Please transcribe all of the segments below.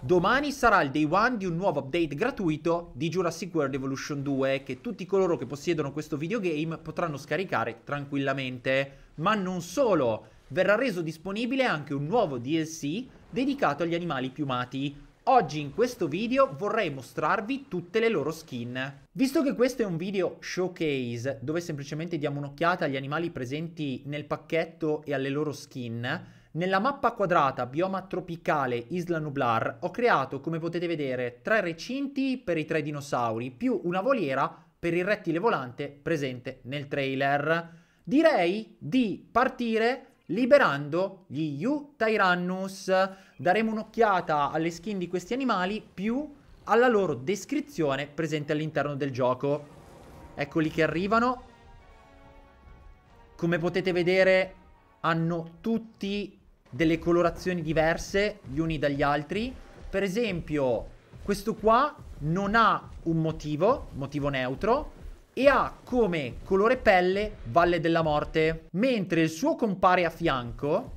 Domani sarà il day one di un nuovo update gratuito di Jurassic World Evolution 2 che tutti coloro che possiedono questo videogame potranno scaricare tranquillamente. Ma non solo, verrà reso disponibile anche un nuovo DLC dedicato agli animali piumati. Oggi in questo video vorrei mostrarvi tutte le loro skin. Visto che questo è un video showcase dove semplicemente diamo un'occhiata agli animali presenti nel pacchetto e alle loro skin, nella mappa quadrata bioma tropicale Isla Nublar ho creato, come potete vedere, tre recinti per i tre dinosauri, più una voliera per il rettile volante presente nel trailer. Direi di partire liberando gli U Tyrannus. Daremo un'occhiata alle skin di questi animali più alla loro descrizione presente all'interno del gioco. Eccoli che arrivano. Come potete vedere hanno tutti delle colorazioni diverse gli uni dagli altri. Per esempio, questo qua non ha un motivo, motivo neutro, e ha come colore pelle Valle della Morte, mentre il suo compare a fianco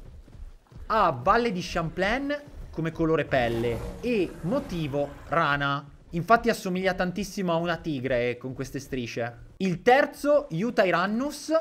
ha Valle di Champlain come colore pelle e motivo rana. Infatti assomiglia tantissimo a una tigre eh, con queste strisce. Il terzo, Yuta Irannus,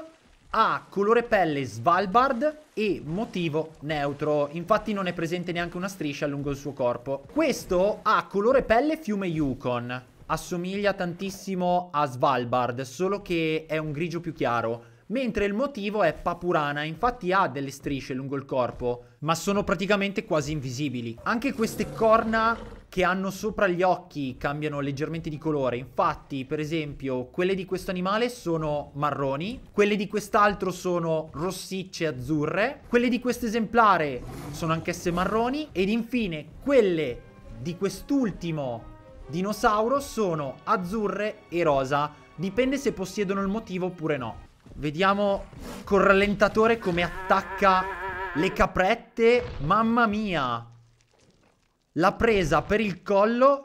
ha colore pelle Svalbard e motivo neutro, infatti non è presente neanche una striscia lungo il suo corpo. Questo ha colore pelle fiume Yukon, assomiglia tantissimo a Svalbard, solo che è un grigio più chiaro. Mentre il motivo è papurana, infatti ha delle strisce lungo il corpo, ma sono praticamente quasi invisibili. Anche queste corna che hanno sopra gli occhi cambiano leggermente di colore. Infatti, per esempio, quelle di questo animale sono marroni, quelle di quest'altro sono rossicce azzurre, quelle di questo esemplare sono anch'esse marroni ed infine quelle di quest'ultimo dinosauro sono azzurre e rosa. Dipende se possiedono il motivo oppure no. Vediamo col rallentatore come attacca le caprette. Mamma mia! La presa per il collo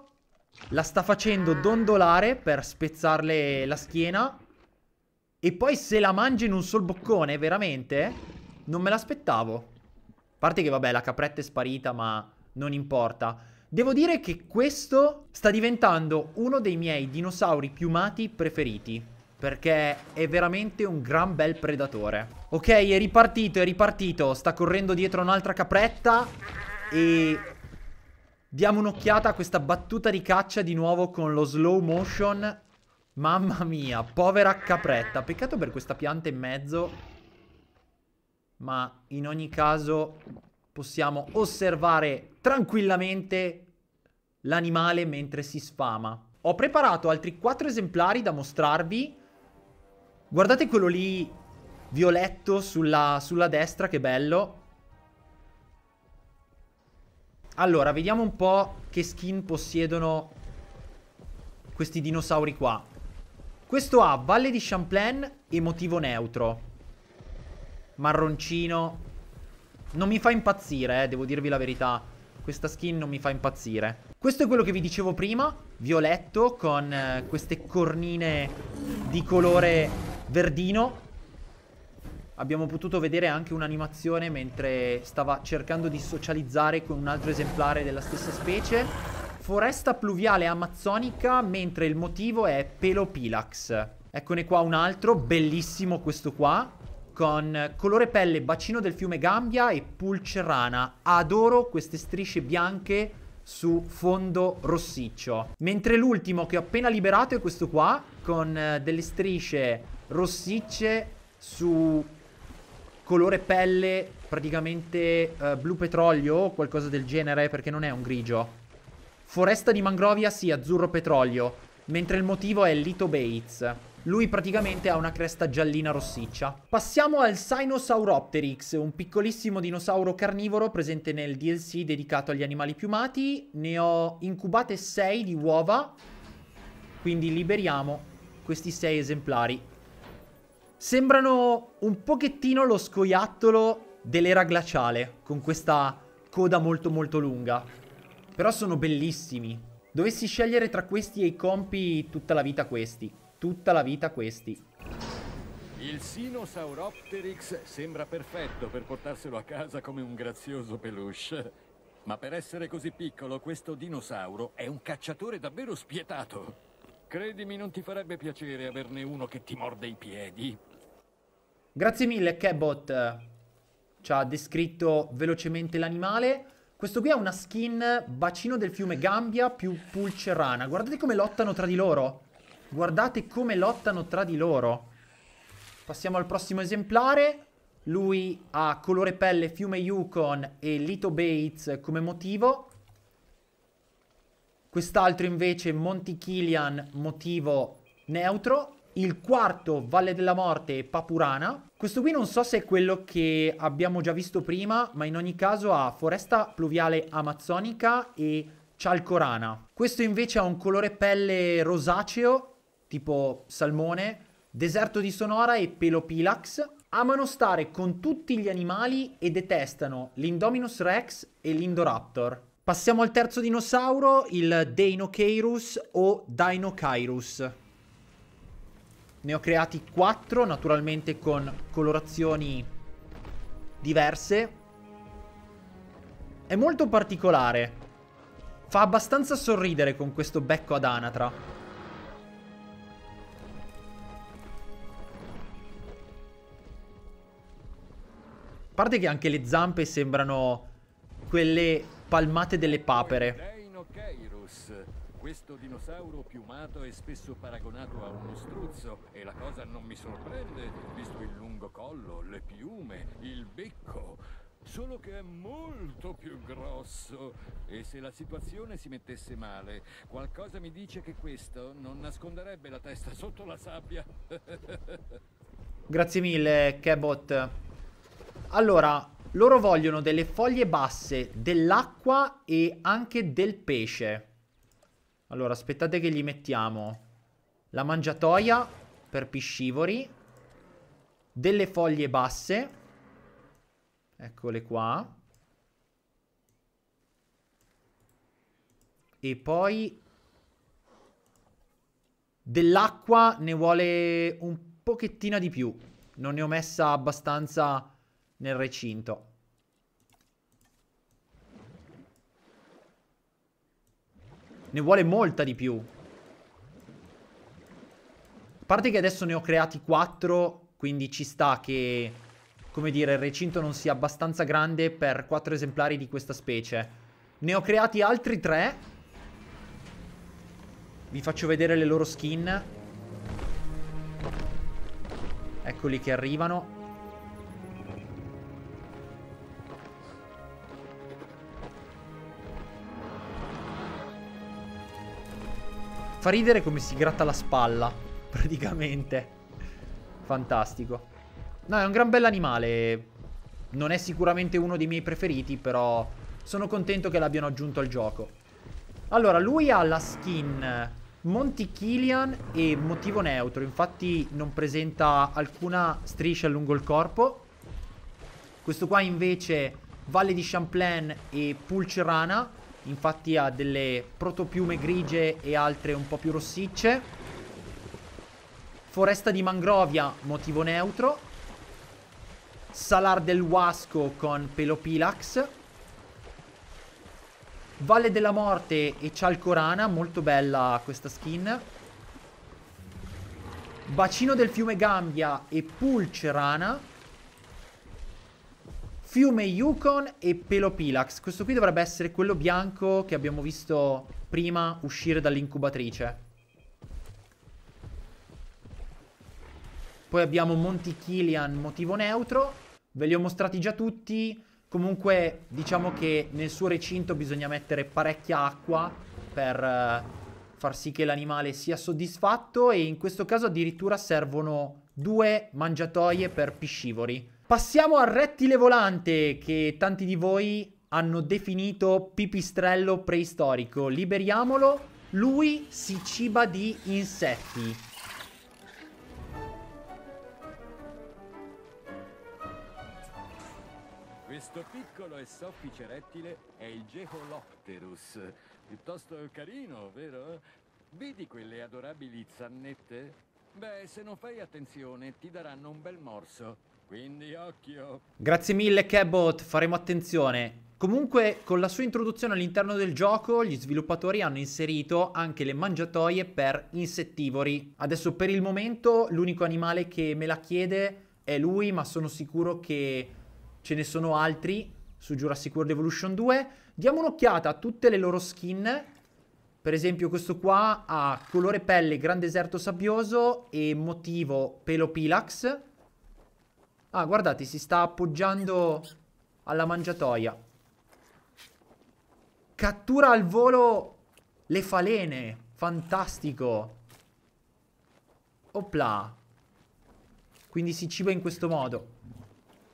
la sta facendo dondolare per spezzarle la schiena. E poi se la mangia in un sol boccone, veramente, non me l'aspettavo. A parte che vabbè, la capretta è sparita, ma non importa. Devo dire che questo sta diventando uno dei miei dinosauri piumati preferiti. Perché è veramente un gran bel predatore. Ok, è ripartito, è ripartito. Sta correndo dietro un'altra capretta. E Diamo un'occhiata a questa battuta di caccia di nuovo con lo slow motion. Mamma mia, povera capretta. Peccato per questa pianta in mezzo. Ma in ogni caso possiamo osservare tranquillamente l'animale mentre si sfama. Ho preparato altri quattro esemplari da mostrarvi. Guardate quello lì violetto sulla, sulla destra, che bello. Allora, vediamo un po' che skin possiedono questi dinosauri qua. Questo ha Valle di Champlain e motivo neutro. Marroncino. Non mi fa impazzire, eh, devo dirvi la verità. Questa skin non mi fa impazzire. Questo è quello che vi dicevo prima, violetto, con eh, queste cornine di colore verdino abbiamo potuto vedere anche un'animazione mentre stava cercando di socializzare con un altro esemplare della stessa specie. Foresta pluviale amazzonica, mentre il motivo è Pelopilax. Eccone qua un altro, bellissimo questo qua, con colore pelle, bacino del fiume Gambia e pulcerana. Adoro queste strisce bianche su fondo rossiccio. Mentre l'ultimo che ho appena liberato è questo qua, con eh, delle strisce rossicce su colore pelle praticamente uh, blu petrolio o qualcosa del genere perché non è un grigio. Foresta di mangrovia sì, azzurro petrolio, mentre il motivo è Lito Bates. Lui praticamente ha una cresta giallina rossiccia. Passiamo al Sinosauropteryx, un piccolissimo dinosauro carnivoro presente nel DLC dedicato agli animali piumati. Ne ho incubate 6 di uova, quindi liberiamo questi 6 esemplari Sembrano un pochettino lo scoiattolo dell'era glaciale, con questa coda molto molto lunga. Però sono bellissimi. Dovessi scegliere tra questi e i compi tutta la vita questi. Tutta la vita questi. Il Sinosauropteryx sembra perfetto per portarselo a casa come un grazioso peluche. Ma per essere così piccolo, questo dinosauro è un cacciatore davvero spietato. Credimi, non ti farebbe piacere averne uno che ti morde i piedi. Grazie mille, Cabot. Ci ha descritto velocemente l'animale. Questo qui è una skin bacino del fiume Gambia più pulcerana. Guardate come lottano tra di loro. Guardate come lottano tra di loro. Passiamo al prossimo esemplare. Lui ha colore pelle fiume Yukon e Lito Bates come motivo. Quest'altro invece Monty Killian motivo neutro il quarto Valle della Morte Papurana. Questo qui non so se è quello che abbiamo già visto prima, ma in ogni caso ha foresta pluviale amazzonica e cialcorana. Questo invece ha un colore pelle rosaceo, tipo salmone, deserto di Sonora e pelopilax. Amano stare con tutti gli animali e detestano l'Indominus rex e l'Indoraptor. Passiamo al terzo dinosauro, il Deinocheirus o Dinocairus. Ne ho creati quattro, naturalmente con colorazioni diverse. È molto particolare. Fa abbastanza sorridere con questo becco ad anatra. A parte che anche le zampe sembrano quelle palmate delle papere. Questo dinosauro piumato è spesso paragonato a uno struzzo e la cosa non mi sorprende, visto il lungo collo, le piume, il becco. Solo che è molto più grosso e se la situazione si mettesse male, qualcosa mi dice che questo non nasconderebbe la testa sotto la sabbia. Grazie mille, Cabot. Allora, loro vogliono delle foglie basse, dell'acqua e anche del pesce. Allora, aspettate che gli mettiamo la mangiatoia per piscivori, delle foglie basse, eccole qua, e poi dell'acqua ne vuole un pochettino di più, non ne ho messa abbastanza nel recinto. Ne vuole molta di più. A parte che adesso ne ho creati 4, quindi ci sta che, come dire, il recinto non sia abbastanza grande per 4 esemplari di questa specie. Ne ho creati altri 3. Vi faccio vedere le loro skin. Eccoli che arrivano. Fa ridere come si gratta la spalla, praticamente. Fantastico. No, è un gran bell'animale. Non è sicuramente uno dei miei preferiti, però sono contento che l'abbiano aggiunto al gioco. Allora, lui ha la skin Monty Killian e motivo neutro, infatti non presenta alcuna striscia lungo il corpo. Questo qua invece Valle di Champlain e Pulcerana Infatti ha delle protopiume grigie e altre un po' più rossicce. Foresta di mangrovia, motivo neutro. Salar del Wasco con Pelopilax. Valle della Morte e Cialcorana, molto bella questa skin. Bacino del fiume Gambia e Pulcerana. Fiume Yukon e Pelopilax. Questo qui dovrebbe essere quello bianco che abbiamo visto prima uscire dall'incubatrice. Poi abbiamo Monty Killian, motivo neutro. Ve li ho mostrati già tutti. Comunque diciamo che nel suo recinto bisogna mettere parecchia acqua per eh, far sì che l'animale sia soddisfatto e in questo caso addirittura servono due mangiatoie per piscivori. Passiamo al rettile volante che tanti di voi hanno definito pipistrello preistorico. Liberiamolo, lui si ciba di insetti. Questo piccolo e soffice rettile è il Geholopterus. Piuttosto carino, vero? Vedi quelle adorabili zannette? Beh, se non fai attenzione ti daranno un bel morso. Quindi occhio. Grazie mille Cabot, faremo attenzione. Comunque con la sua introduzione all'interno del gioco gli sviluppatori hanno inserito anche le mangiatoie per insettivori. Adesso per il momento l'unico animale che me la chiede è lui ma sono sicuro che ce ne sono altri su Jurassic World Evolution 2. Diamo un'occhiata a tutte le loro skin. Per esempio questo qua ha colore pelle gran deserto sabbioso e motivo pelo pilax. Ah, guardate, si sta appoggiando alla mangiatoia. Cattura al volo le falene. Fantastico. Opla. Quindi si ciba in questo modo.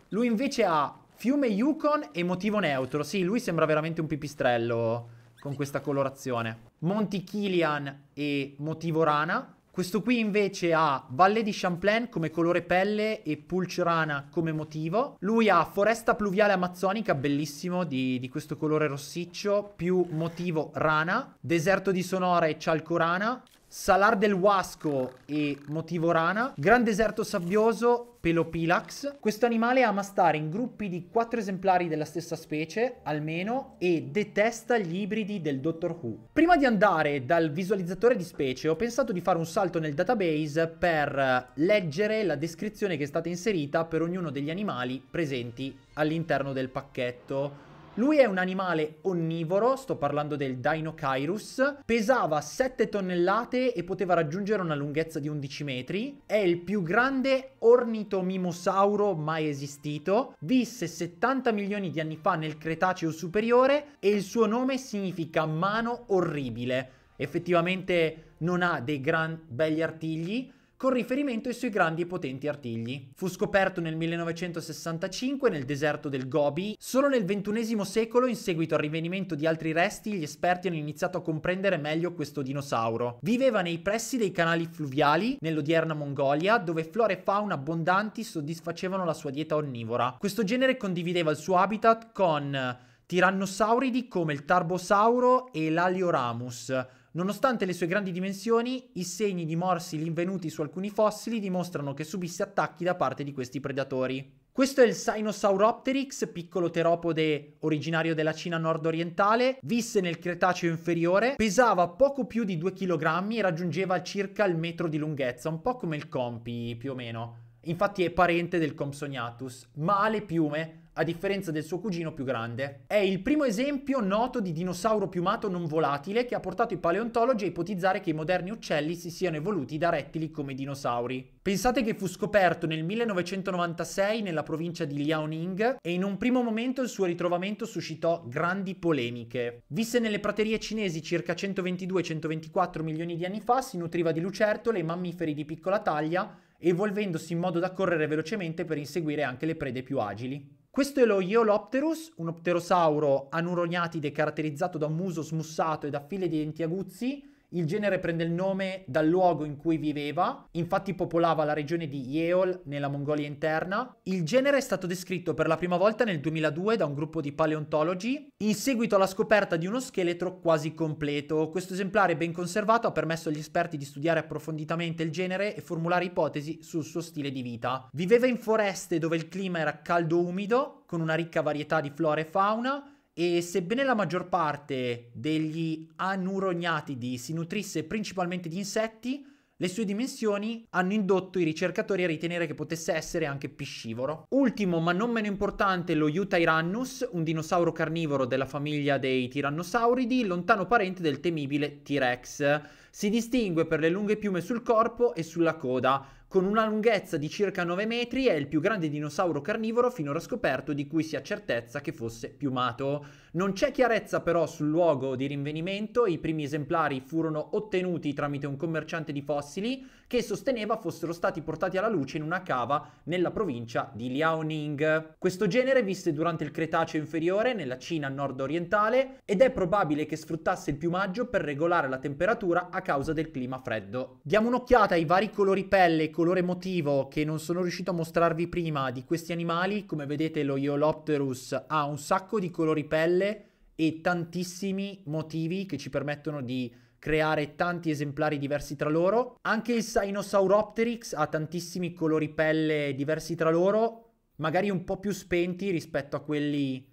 Lui invece ha fiume Yukon e motivo neutro. Sì, lui sembra veramente un pipistrello con questa colorazione. Monti Killian e motivo rana. Questo qui invece ha Valle di Champlain come colore pelle e Pulcerana come motivo. Lui ha Foresta Pluviale Amazzonica, bellissimo, di, di questo colore rossiccio, più motivo rana, Deserto di Sonora e Cialcorana, Salar del Huasco e Motivo Rana, Gran Deserto Sabbioso, Pelopilax. Questo animale ama stare in gruppi di quattro esemplari della stessa specie, almeno, e detesta gli ibridi del Doctor Who. Prima di andare dal visualizzatore di specie ho pensato di fare un salto nel database per leggere la descrizione che è stata inserita per ognuno degli animali presenti all'interno del pacchetto lui è un animale onnivoro, sto parlando del Dinocairus, pesava 7 tonnellate e poteva raggiungere una lunghezza di 11 metri, è il più grande ornitomimosauro mai esistito, visse 70 milioni di anni fa nel Cretaceo superiore e il suo nome significa mano orribile. Effettivamente non ha dei gran belli artigli, con riferimento ai suoi grandi e potenti artigli. Fu scoperto nel 1965 nel deserto del Gobi. Solo nel XXI secolo, in seguito al rinvenimento di altri resti, gli esperti hanno iniziato a comprendere meglio questo dinosauro. Viveva nei pressi dei canali fluviali, nell'odierna Mongolia, dove flora e fauna abbondanti soddisfacevano la sua dieta onnivora. Questo genere condivideva il suo habitat con tirannosauridi come il Tarbosauro e l'Alioramus, Nonostante le sue grandi dimensioni, i segni di morsi rinvenuti su alcuni fossili dimostrano che subisse attacchi da parte di questi predatori. Questo è il Sinosauropteryx, piccolo teropode originario della Cina nord-orientale, visse nel Cretaceo inferiore, pesava poco più di 2 kg e raggiungeva circa il metro di lunghezza, un po' come il compi più o meno. Infatti è parente del Compsognathus, ma ha le piume, a differenza del suo cugino più grande. È il primo esempio noto di dinosauro piumato non volatile che ha portato i paleontologi a ipotizzare che i moderni uccelli si siano evoluti da rettili come i dinosauri. Pensate che fu scoperto nel 1996 nella provincia di Liaoning e in un primo momento il suo ritrovamento suscitò grandi polemiche. Visse nelle praterie cinesi circa 122-124 milioni di anni fa, si nutriva di lucertole e mammiferi di piccola taglia, evolvendosi in modo da correre velocemente per inseguire anche le prede più agili. Questo è lo Iolopterus, un pterosauro anuroniatide caratterizzato da un muso smussato e da file di denti aguzzi, il genere prende il nome dal luogo in cui viveva, infatti popolava la regione di Yeol nella Mongolia interna. Il genere è stato descritto per la prima volta nel 2002 da un gruppo di paleontologi in seguito alla scoperta di uno scheletro quasi completo. Questo esemplare ben conservato ha permesso agli esperti di studiare approfonditamente il genere e formulare ipotesi sul suo stile di vita. Viveva in foreste dove il clima era caldo-umido, con una ricca varietà di flora e fauna, e sebbene la maggior parte degli anurognatidi si nutrisse principalmente di insetti, le sue dimensioni hanno indotto i ricercatori a ritenere che potesse essere anche piscivoro. Ultimo, ma non meno importante, lo Eutirannus, un dinosauro carnivoro della famiglia dei tirannosauridi, lontano parente del temibile T-Rex. Si distingue per le lunghe piume sul corpo e sulla coda, con una lunghezza di circa 9 metri è il più grande dinosauro carnivoro finora scoperto di cui si ha certezza che fosse piumato. Non c'è chiarezza però sul luogo di rinvenimento, i primi esemplari furono ottenuti tramite un commerciante di fossili che sosteneva fossero stati portati alla luce in una cava nella provincia di Liaoning. Questo genere visse durante il Cretaceo inferiore nella Cina nord-orientale ed è probabile che sfruttasse il piumaggio per regolare la temperatura a causa del clima freddo. Diamo un'occhiata ai vari colori pelle e colore motivo che non sono riuscito a mostrarvi prima di questi animali, come vedete lo Iolopterus ha un sacco di colori pelle mille e tantissimi motivi che ci permettono di creare tanti esemplari diversi tra loro. Anche il Sinosauropteryx ha tantissimi colori pelle diversi tra loro, magari un po' più spenti rispetto a quelli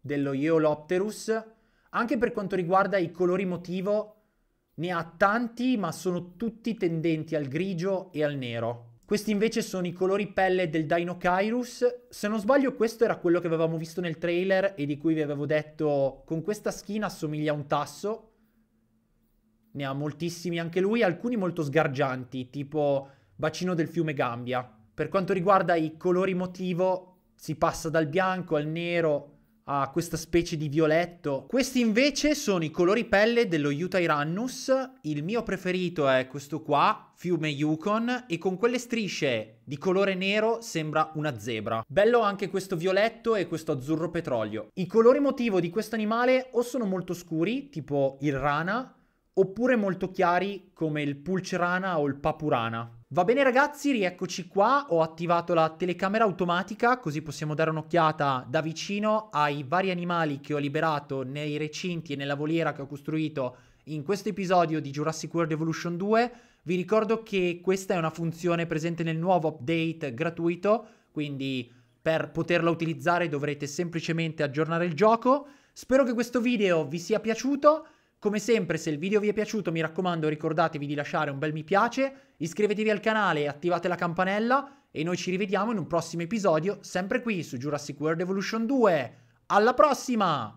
dello Eolopterus. Anche per quanto riguarda i colori motivo, ne ha tanti, ma sono tutti tendenti al grigio e al nero. Questi invece sono i colori pelle del Dino Kairus. Se non sbaglio questo era quello che avevamo visto nel trailer e di cui vi avevo detto con questa skin assomiglia a un tasso. Ne ha moltissimi anche lui, alcuni molto sgargianti, tipo bacino del fiume Gambia. Per quanto riguarda i colori motivo, si passa dal bianco al nero ha questa specie di violetto. Questi invece sono i colori pelle dello Utah Utyrannus, il mio preferito è questo qua, fiume Yukon, e con quelle strisce di colore nero sembra una zebra. Bello anche questo violetto e questo azzurro petrolio. I colori motivo di questo animale o sono molto scuri, tipo il rana, oppure molto chiari come il pulcerana o il papurana. Va bene ragazzi, rieccoci qua, ho attivato la telecamera automatica così possiamo dare un'occhiata da vicino ai vari animali che ho liberato nei recinti e nella voliera che ho costruito in questo episodio di Jurassic World Evolution 2. Vi ricordo che questa è una funzione presente nel nuovo update gratuito, quindi per poterla utilizzare dovrete semplicemente aggiornare il gioco. Spero che questo video vi sia piaciuto. Come sempre se il video vi è piaciuto mi raccomando ricordatevi di lasciare un bel mi piace, iscrivetevi al canale e attivate la campanella e noi ci rivediamo in un prossimo episodio sempre qui su Jurassic World Evolution 2. Alla prossima!